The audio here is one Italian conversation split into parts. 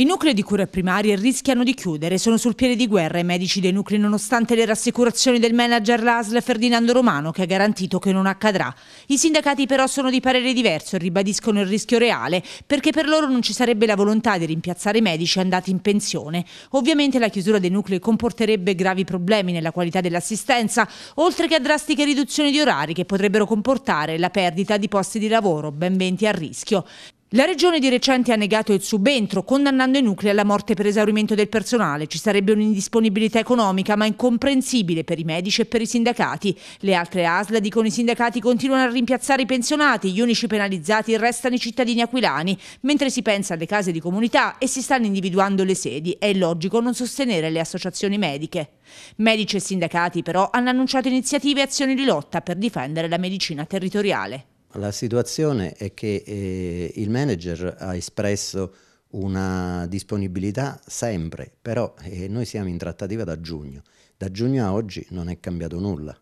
I nuclei di cure primarie rischiano di chiudere, sono sul piede di guerra i medici dei nuclei nonostante le rassicurazioni del manager Lasl Ferdinando Romano che ha garantito che non accadrà. I sindacati però sono di parere diverso e ribadiscono il rischio reale perché per loro non ci sarebbe la volontà di rimpiazzare i medici andati in pensione. Ovviamente la chiusura dei nuclei comporterebbe gravi problemi nella qualità dell'assistenza, oltre che a drastiche riduzioni di orari che potrebbero comportare la perdita di posti di lavoro, ben 20 a rischio. La regione di recente ha negato il subentro, condannando i nuclei alla morte per esaurimento del personale. Ci sarebbe un'indisponibilità economica, ma incomprensibile per i medici e per i sindacati. Le altre ASL dicono i sindacati continuano a rimpiazzare i pensionati, gli unici penalizzati restano i cittadini aquilani, mentre si pensa alle case di comunità e si stanno individuando le sedi. È illogico non sostenere le associazioni mediche. Medici e sindacati però hanno annunciato iniziative e azioni di lotta per difendere la medicina territoriale. La situazione è che eh, il manager ha espresso una disponibilità sempre, però eh, noi siamo in trattativa da giugno. Da giugno a oggi non è cambiato nulla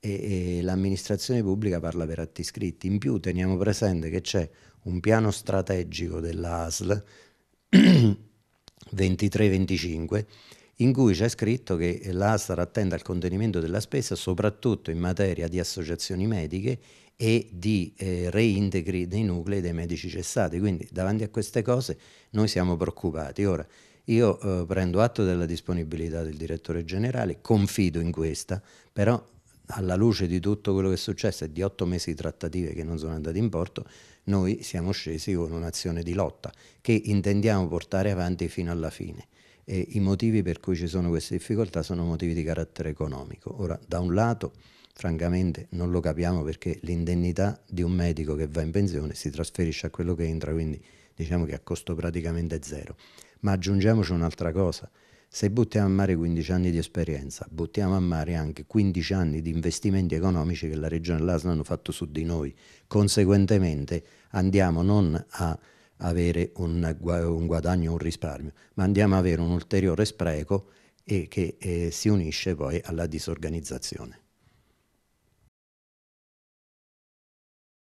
e, e l'amministrazione pubblica parla per atti scritti. In più teniamo presente che c'è un piano strategico della ASL 23-25 in cui c'è scritto che l'ASAR attende al contenimento della spesa soprattutto in materia di associazioni mediche e di eh, reintegri dei nuclei dei medici cessati. Quindi davanti a queste cose noi siamo preoccupati. Ora, io eh, prendo atto della disponibilità del direttore generale, confido in questa, però alla luce di tutto quello che è successo e di otto mesi di trattative che non sono andate in porto, noi siamo scesi con un'azione di lotta che intendiamo portare avanti fino alla fine e i motivi per cui ci sono queste difficoltà sono motivi di carattere economico. Ora, da un lato, francamente non lo capiamo perché l'indennità di un medico che va in pensione si trasferisce a quello che entra, quindi diciamo che a costo praticamente zero. Ma aggiungiamoci un'altra cosa, se buttiamo a mare 15 anni di esperienza, buttiamo a mare anche 15 anni di investimenti economici che la Regione e l'ASL hanno fatto su di noi, conseguentemente andiamo non a avere un, un guadagno, un risparmio, ma andiamo ad avere un ulteriore spreco e che eh, si unisce poi alla disorganizzazione.